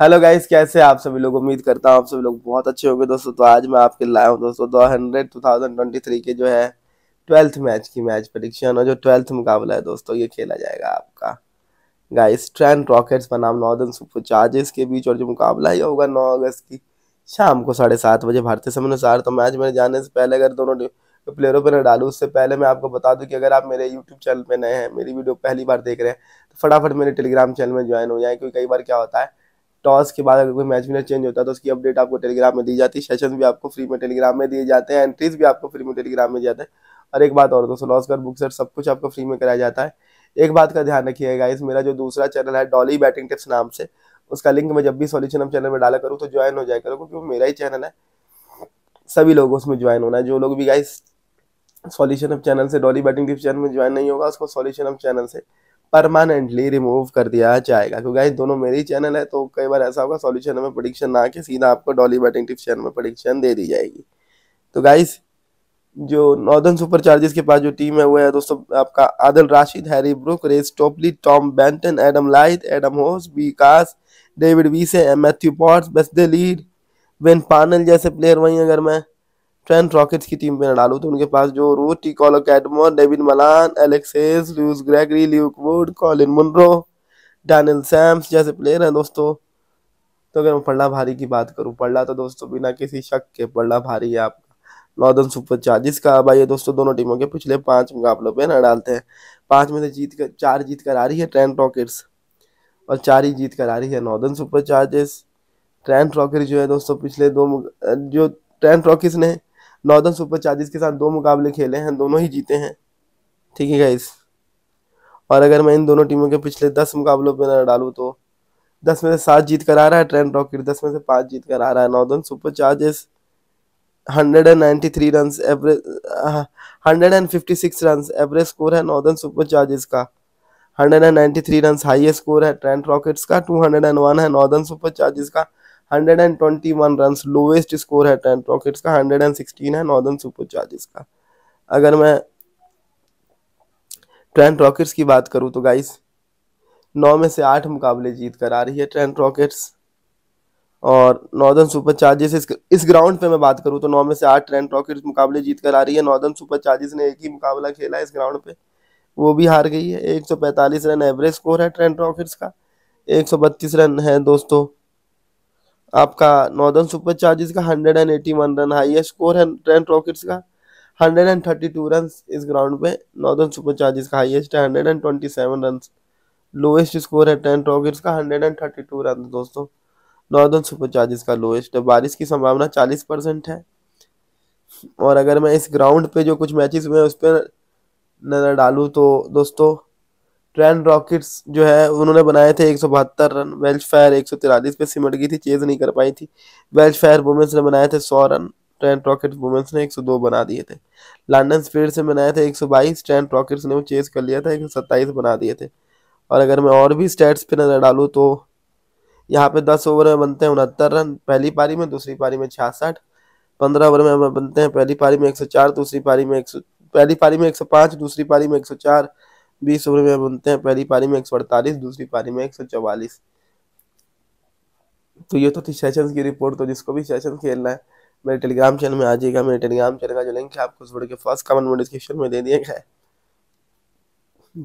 hello guys कैसे आप सभी लोग उम्मीद करता हूँ आप सभी लोग बहुत अच्छे होंगे दोस्तों तो आज मैं आपके लाया हूँ दोस्तों दो hundred two thousand twenty three के जो है ट्वेल्थ मैच की मैच परीक्षा और जो ट्वेल्थ मुकाबला है दोस्तों ये खेला जाएगा आपका गाइस ट्रेन रॉकेट्स बनाम नॉर्दर्न सुपर चार्जेस के बीच और जो मुकाबला ये होगा नौ अगस्त की शाम को साढ़े सात बजे भारतीय समय अनुसार तो मैच मेरे जाने से पहले अगर दोनों प्लेयरों पर न डालू उससे पहले मैं आपको बता दूं कि अगर आप मेरे यूट्यूब चैनल पर नए हैं मेरी वीडियो पहली बार देख रहे हैं तो फटाफट मेरे टेलीग्राम चैनल में ज्वाइन हो जाए क्योंकि कई बार क्या होता है टॉस के बाद अगर कोई मैच विनर चेंज होता है तो उसकी अपडेट आपको टेलीग्राम में दी जाती है सेशन भी आपको फ्री में टेलीग्राम में दिए जाते हैं एंट्रीज भी आपको फ्री में टेलीग्राम में जाते हैं और एक बात और दोस्तों लॉस्कर बुक सर सब कुछ आपको फ्री में कराया जाता है एक बात का ध्यान रखिएगा इस मेरा जो दूसरा चैनल है डॉली बैटिंग टिप्स नाम से उसका लिंक मैं जब भी सोल्यूशन हम चैनल में डाला करूँ तो ज्वाइन हो जाए करो क्योंकि वो मेरा ही चैनल है सभी लोग उसमें ज्वाइन होना है जो लोग भी गाइस सॉल्यूशन ऑफ चैनल से डॉली बैटिंग टिप्स चैनल में ज्वाइन नहीं होगा उसको सॉल्यूशन ऑफ चैनल से परमानेंटली रिमूव कर दिया जाएगा क्योंकि गाइस दोनों मेरे ही चैनल है तो कई बार ऐसा होगा सॉल्यूशन में प्रोडिक्शन ना के सीधा आपको डॉली बैटिंग टिप्स चैनल में प्रोडिक्शन दे दी जाएगी तो गाइस जो नॉर्दर्न सुपर चार्जर्स के पास जो टीम है वो है दोस्तों आपका Adil Rashid Harry Brook Reece Topley Tom Banton Adam Lyth Adam Hose विकास डेविड वीसे मैथ्यू पॉट्स बेस्डे लीड वेन पानल जैसे प्लेयर वहीं अगर मैं ट्रेंट रॉकेट्स की टीम में न तो उनके पास जो रू T Kohler Cadmore Dawid Malan Alex Hales Lewis Gregory Luke Wood Colin Munro Daniel Sams जैसे प्लेयर हैं दोस्तों तो अगर मैं पड़ला भारी की बात करूं पढ़ला तो दोस्तों बिना किसी शक के पड़ला भारी है आपका नॉर्दर्न सुपर चार्जिस का अब आइए दोस्तों दोनों टीमों के पिछले पांच मुकाबलों पर न डालते हैं पांच में से जीत कर चार जीत कर आ रही है ट्रेंट रॉकेट्स और चार ही जीत कर आ रही है Northern Superchargers Trent Rocket जो है दोस्तों पिछले दो जो ट्रेंट रॉकेट्स ने नॉर्दर्न सुपर चार्जेस के साथ दो मुकाबले खेले हैं दोनों ही जीते हैं ठीक है गाइस और अगर मैं इन दोनों टीमों के पिछले दस मुकाबलों पर नजर डालूँ तो दस में से सात जीत कर आ रहा है ट्रेंड रॉकेट दस में से पाँच जीत कर आ रहा है Northern Superchargers hundred and ninety three run average hundred and fifty six run average score है नॉर्दर्न सुपर चार्जेस का hundred and ninety three run highest score है ट्रेंड रॉकेट्स का टू हंड्रेड एंड वन है Northern Superchargers का 121 run lowest score है Trent Rockets का 116 है Northern Superchargers का अगर मैं ट्रेंट रॉकेट्स की बात करूं तो गाइस नौ में से आठ मुकाबले जीत कर आ रही है ट्रेंट रॉकेट्स और नॉर्दर्न सुपर चार्जेस इस, इस ग्राउंड पे मैं बात करूं तो नौ में से आठ ट्रेंट रॉकेट्स मुकाबले जीत कर आ रही है नॉर्दर्न सुपर चार्जेस ने एक ही मुकाबला खेला इस ग्राउंड पे वो भी हार गई है 145 रन एवरेज स्कोर है ट्रेंट रॉकेट्स का 132 रन है दोस्तों आपका नॉर्दर्न सुपर चार्जेस का hundred and eighty one run highest score है ट्रेंट रॉकेट्स का hundred and thirty two run इस ग्राउंड पे नॉर्दर्न सुपर चार्जेस का हाइएस्ट है hundred and twenty seven run lowest score है ट्रेंट रॉकेट्स का hundred and thirty two run दोस्तों Northern Superchargers का लोएस्ट है बारिश की संभावना चालीस परसेंट है और अगर मैं इस ग्राउंड पे जो कुछ मैचेस हुए हैं उस पर नज़र डालूँ तो दोस्तों ट्रेंड रॉकेट्स जो है उन्होंने बनाए थे एक सौ बहत्तर रन वेल्च फायर एक सौ तिरालीस पे सिमट गई थी चेज नहीं कर पाई थी वेल्च फायर वुमेंस ने बनाए थे सौ रन ट्रेंड रॉकेट वुमेंस ने एक सौ दो बना दिए थे लंडन स्पीड से बनाए थे एक सौ बाईस ट्रेंड रॉकेट्स ने वो चेज कर लिया था एक सौ सत्ताईस बना दिए थे और अगर मैं और भी स्टेट्स पर नज़र डालूँ तो यहाँ पे दस ओवर में बनते हैं उनहत्तर रन पहली पारी में दूसरी पारी में छियासठ पंद्रह ओवर में बनते हैं पहली पारी में एक सौ चार दूसरी पारी में एक सौ पहली पारी में एक सौ पाँच दूसरी पारी में एक सौ चार बीस ओवर में बनते हैं पहली पारी में एक दूसरी पारी में एक तो ये तो थी सेशन की रिपोर्ट तो जिसको भी सेशन खेलना है मेरे टेलीग्राम चैनल में आ जाएगा मेरे टेलीग्राम चैनल का जो लिंक है आपको उस वीडियो के फर्स्ट कमेंट में डिस्क्रिप्शन में दे दिया गया है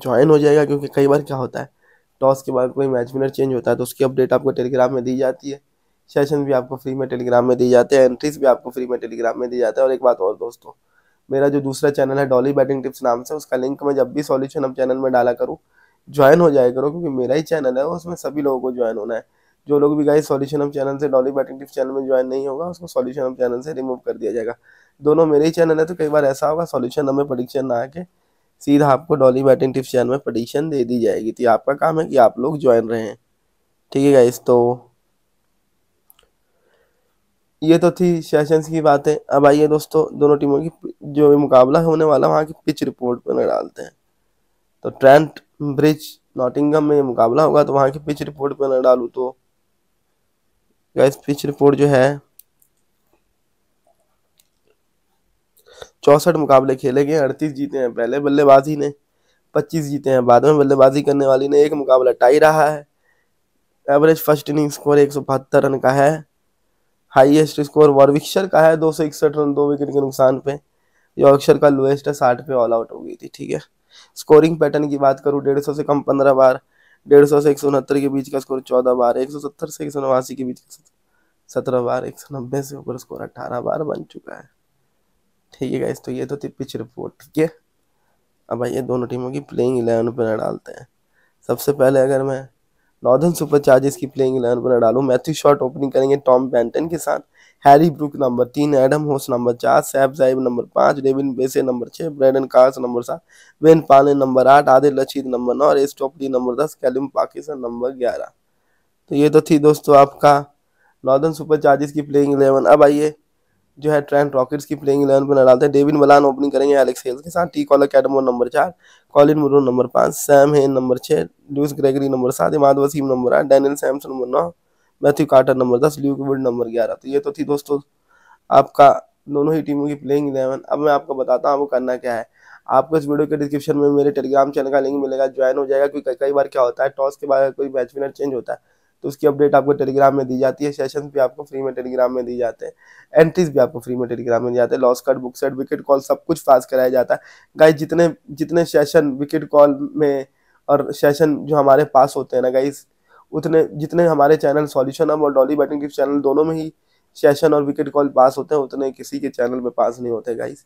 ज्वाइन हो जाएगा क्योंकि कई बार क्या होता है टॉस के बाद कोई मैच विनर चेंज होता है तो उसकी अपडेट आपको टेलीग्राम में दी जाती है सेशन भी आपको फ्री में टेलीग्राम में दी जाते हैं एंट्रीज भी आपको फ्री में टेलीग्राम में दी जाते हैं और एक बात और दोस्तों मेरा जो दूसरा चैनल है डॉली बैटिंग टिप्स नाम से उसका लिंक मैं जब भी सॉल्यूशन अब चैनल में डाला करूँ ज्वाइन हो जाए करो क्योंकि मेरा ही चैनल है उसमें सभी लोगों को ज्वाइन होना है जो लोग भी गए सॉल्यूशन हम चैनल से डॉली बैटिंग टिप्स चैनल में ज्वाइन नहीं होगा उसको सॉल्यूशन हम चैनल से रिमूव कर दिया जाएगा दोनों मेरे ही चैनल है तो कई बार ऐसा होगा सॉल्यूशन हमें प्रडिक्शन ना आके सीधा आपको डॉली बैटिंग टिप्स चैनल में प्रडिक्शन दे दी जाएगी तो आपका काम है कि आप लोग ज्वाइन रहें ठीक है गाइस तो ये तो थी सेशंस की बातें अब आइए दोस्तों दोनों टीमों की जो मुकाबला होने वाला वहाँ की पिच रिपोर्ट पर नजर डालते हैं तो ट्रेंट ब्रिज नॉटिंगम में मुकाबला होगा तो वहाँ की पिच रिपोर्ट पर नजर डालू तो गैस पिच रिपोर्ट जो है चौसठ मुकाबले खेले गए अड़तीस जीते हैं पहले बल्लेबाजी ने पच्चीस जीते हैं बाद में बल्लेबाजी करने वाली ने एक मुकाबला टाई रहा है एवरेज फर्स्ट इनिंग स्कोर एक रन का है हाईएस्ट स्कोर वार्विक्शर का है दो सौ इकसठ रन दो विकेट के नुकसान पे यॉर्कशर का लोएस्ट है साठ पे ऑल आउट हो गई थी ठीक है स्कोरिंग पैटर्न की बात करूँ डेढ़ सौ से कम पंद्रह बार डेढ़ सौ से एक सौ उनहत्तर के बीच का स्कोर चौदह बार एक सौ सत्तर से एक सौ नवासी के बीच का सत्रह बार एक सौ नब्बे से ऊपर स्कोर अट्ठारह बार बन चुका है ठीक है गाइस तो ये तो थी पिच रिपोर्ट ठीक है अब आइए दोनों टीमों की प्लेइंग इलेवन पर डालते हैं सबसे पहले अगर मैं नॉर्दर्न सुपर चार्जेस की प्लेइंग इलेवन बना डालू मैथ्यू शॉट ओपनिंग करेंगे टॉम बैंटन के साथ हैरी ब्रुक नंबर तीन एडम होस नंबर चार सैफ जाइब नंबर पाँच डेविन बेसे नंबर छः ब्रैडन कार्स नंबर सात वेन पाले नंबर आठ आदिल रशीद नंबर नौ रेस एस टॉपली नंबर दस कैलिम पाकिस्तान नंबर ग्यारह तो ये तो थी दोस्तों आपका नॉर्दर्न सुपर चार्जेस की प्लेइंग इलेवन अब आइए जो है ट्रेंट रॉकेट्स की प्लेइंग इलेवन बना डालते हैं डेविन मलान ओपनिंग करेंगे एलेक्स हेल्स के साथ टी कॉलर कैडमो नंबर चार कॉलिन मुरू नंबर पाँच सैम हेन नंबर छः लूस ग्रेगरी नंबर सात इमाद वसीम नंबर आठ डैनियल सैमसन नंबर नौ मैथ्यू कार्टर नंबर दस ल्यूक वुड नंबर ग्यारह तो ये तो थी दोस्तों आपका दोनों ही टीमों की प्लेइंग इलेवन अब मैं आपको बताता हूँ वो करना क्या है आपको इस वीडियो के डिस्क्रिप्शन में मेरे टेलीग्राम चैनल का लिंक मिलेगा ज्वाइन हो जाएगा क्योंकि कई बार क्या होता है टॉस के बाद कोई बैच विनर चेंज होता है तो उसकी अपडेट आपको टेलीग्राम में दी जाती है सेशन भी आपको फ्री में टेलीग्राम में दी जाते हैं एंट्रीज भी आपको फ्री में टेलीग्राम में दी जाते हैं loss card book set wicket call सब कुछ फास्ट कराया जाता है गाइज जितने जितने सेशन विकेट कॉल में और सेशन जो हमारे पास होते हैं ना गाइज उतने जितने हमारे चैनल सॉल्यूशन अब और डॉली बैटिंग टिप्स चैनल दोनों में ही सेशन और विकेट कॉल पास होते हैं उतने किसी के चैनल में पास नहीं होते गाइज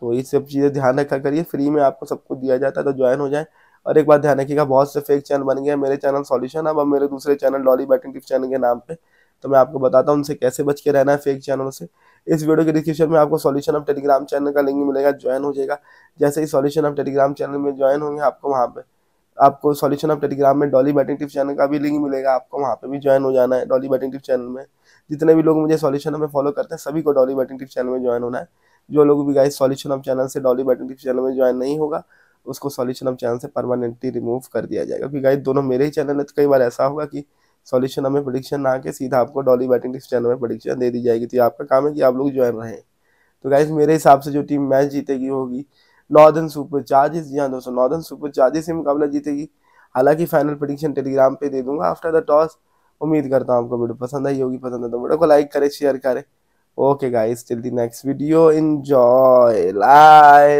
तो ये सब चीज़ें ध्यान रखा करिए फ्री में आपको सब कुछ दिया जाता है तो ज्वाइन हो जाए और एक बात ध्यान रखिएगा बहुत से फेक चैनल बन गए हैं मेरे चैनल सॉल्यूशन अब मेरे दूसरे channel Dolly back tips channel के नाम पे तो मैं आपको बताता हूँ उनसे कैसे बच के रहना है फेक चैनलों से इस वीडियो के डिस्क्रिप्शन में आपको सॉल्यूशन ऑफ टेलीग्राम चैनल का लिंक मिलेगा ज्वाइन हो जाएगा जैसे ही सॉल्यूशन ऑफ टेलीग्राम चैनल में ज्वाइन होंगे आपको वहाँ पे आपको सॉल्यूशन ऑफ टेलीग्राम में डॉली बैटिंग टिप्स चैनल का भी लिंक मिलेगा आपको वहाँ पे भी ज्वाइन हो जाना है डॉली बैटिंग टिप्स चैनल में जितने भी लोग मुझे सॉल्यूशन में फॉलो करते हैं सभी को डॉली बैटिंग टिप्स चैनल में ज्वाइन होना है जो लोग भी गाइस सॉल्यूशन ऑफ चैनल से डॉली बैटिंग टिप्स चैनल में ज्वाइन नहीं होगा उसको सॉल्यूशन ऑफ चैनल से परमानेंटली रिमूव कर दिया जाएगा क्योंकि गाइस दोनों मेरे ही चैनल है तो कई बार ऐसा होगा कि सॉल्यूशन हमें प्रोडिक्शन ना के सीधा आपको डॉली बैटिंग टिप्स चैनल में प्रोडिक्शन दे दी जाएगी तो आपका काम है कि आप लोग ज्वाइन रहें तो गाइज मेरे हिसाब से जो टीम मैच जीतेगी होगी नॉर्दर्न सुपर चार्जेस जी हाँ दोस्तों नॉर्दर्न सुपर चार्जेस से मुकाबला जीतेगी हालांकि फाइनल प्रोडिक्शन टेलीग्राम पर दे दूंगा आफ्टर द टॉस उम्मीद करता हूँ आपको वीडियो पसंद आई होगी पसंद है तो वीडियो को लाइक करें शेयर करें okay guys till the next video enjoy life